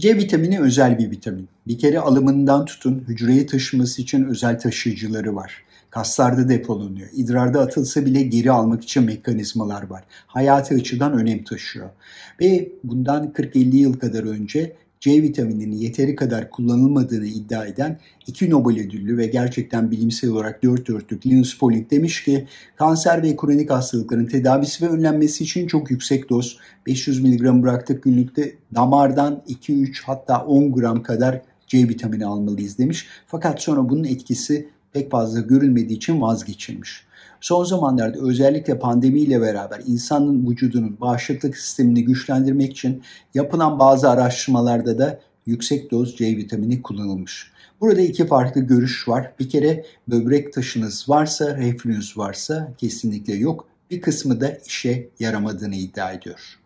C vitamini özel bir vitamin. Bir kere alımından tutun hücreye taşıması için özel taşıyıcıları var. Kaslarda depolanıyor. İdrarda atılsa bile geri almak için mekanizmalar var. Hayati açıdan önem taşıyor. Ve bundan 40-50 yıl kadar önce C vitamininin yeteri kadar kullanılmadığını iddia eden iki Nobel ödüllü ve gerçekten bilimsel olarak dört dörtlük Linus Pauling demiş ki kanser ve kronik hastalıkların tedavisi ve önlenmesi için çok yüksek doz 500 mg bıraktık günlükte damardan 2-3 hatta 10 gram kadar C vitamini almalıyız demiş. Fakat sonra bunun etkisi pek fazla görülmediği için vazgeçilmiş. Son zamanlarda özellikle pandemiyle beraber insanın vücudunun bağışıklık sistemini güçlendirmek için yapılan bazı araştırmalarda da yüksek doz C vitamini kullanılmış. Burada iki farklı görüş var. Bir kere böbrek taşınız varsa, reflünüz varsa kesinlikle yok. Bir kısmı da işe yaramadığını iddia ediyor.